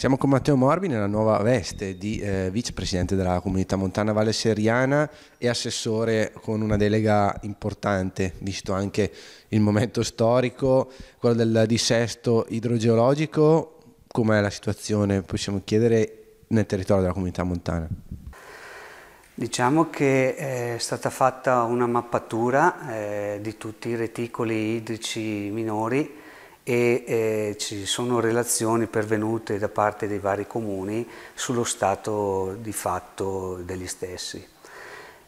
Siamo con Matteo Morbi nella nuova veste di eh, vicepresidente della comunità montana Valle Seriana e assessore con una delega importante, visto anche il momento storico, quello del dissesto idrogeologico. Com'è la situazione, possiamo chiedere, nel territorio della comunità montana? Diciamo che eh, è stata fatta una mappatura eh, di tutti i reticoli idrici minori e eh, ci sono relazioni pervenute da parte dei vari comuni sullo stato di fatto degli stessi.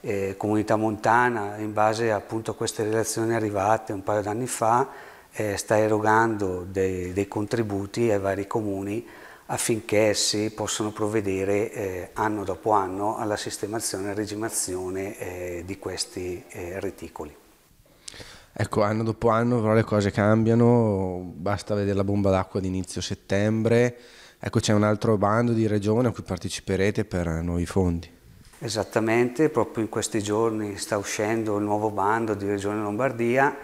Eh, comunità Montana, in base appunto a queste relazioni arrivate un paio d'anni fa, eh, sta erogando dei, dei, contributi ai vari comuni affinché essi possano provvedere eh, anno dopo anno alla sistemazione e regimazione eh, di questi eh, reticoli. Ecco, anno dopo anno però le cose cambiano, basta vedere la bomba d'acqua di inizio settembre, ecco c'è un altro bando di regione a cui parteciperete per nuovi fondi. Esattamente, proprio in questi giorni sta uscendo il nuovo bando di Regione Lombardia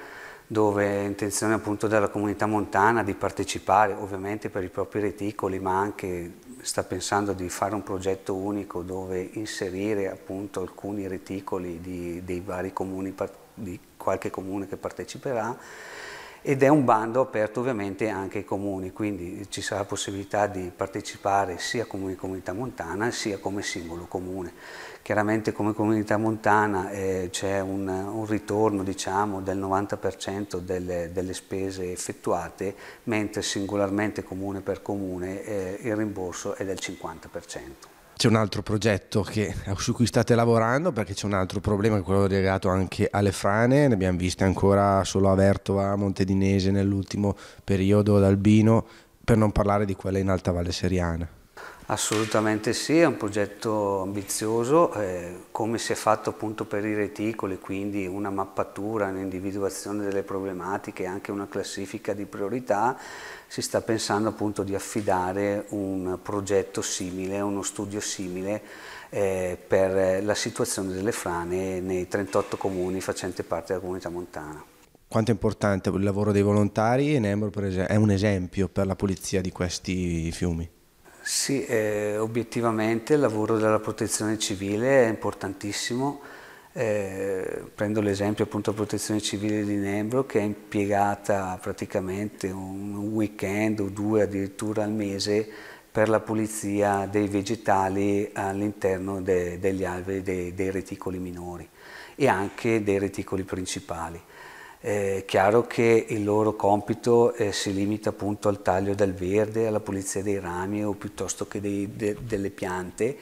dove è intenzione appunto della comunità montana di partecipare ovviamente per i propri reticoli ma anche sta pensando di fare un progetto unico dove inserire appunto alcuni reticoli di, dei vari comuni partecipati di qualche comune che parteciperà ed è un bando aperto ovviamente anche ai comuni, quindi ci sarà possibilità di partecipare sia come comunità montana sia come singolo comune. Chiaramente come comunità montana eh, c'è un, un, ritorno diciamo, del 90% delle, delle, spese effettuate, mentre singolarmente comune per comune eh, il rimborso è del 50% c'è un altro progetto che, su cui state lavorando perché c'è un altro problema, quello legato anche alle frane, ne abbiamo viste ancora solo a Vertova, a Montedinese nell'ultimo periodo ad Albino, per non parlare di quelle in Alta Valle Seriana. Assolutamente sì, è un progetto ambizioso, eh, come si è fatto appunto per i reticoli, quindi una mappatura, un'individuazione delle problematiche, anche una classifica di priorità, si sta pensando appunto di affidare un progetto simile, uno studio simile eh, per la situazione delle frane nei 38 comuni facenti parte della comunità montana. Quanto è importante il lavoro dei volontari e Nembro è un esempio per la pulizia di questi fiumi? Sì, eh, obiettivamente il lavoro della protezione civile è importantissimo. Eh, prendo l'esempio appunto della protezione civile di Nembro che è impiegata praticamente un, weekend o due addirittura al mese per la pulizia dei vegetali all'interno de, degli alberi, de, dei reticoli minori e anche dei reticoli principali è chiaro che il loro compito eh, si limita appunto al taglio del verde, alla pulizia dei rami o piuttosto che dei, de, delle piante,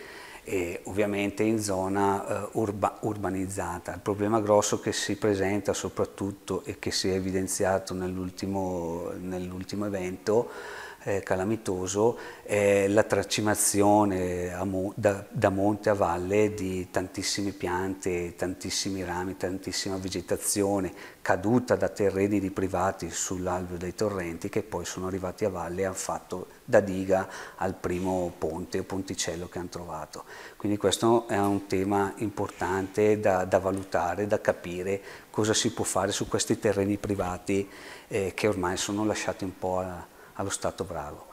e ovviamente in zona eh, urba, urbanizzata. Il problema grosso che si presenta soprattutto e che si è evidenziato nell'ultimo nell evento eh, calamitoso è la tracimazione mo da, da, monte a valle di tantissime piante, tantissimi rami, tantissima vegetazione caduta da terreni di privati sull'alveo dei torrenti che poi sono arrivati a valle e hanno fatto da diga al primo ponte o ponticello che hanno trovato. Quindi questo è un tema importante da, da valutare, da capire cosa si può fare su questi terreni privati eh, che ormai sono lasciati un po' a allo Stato bravo.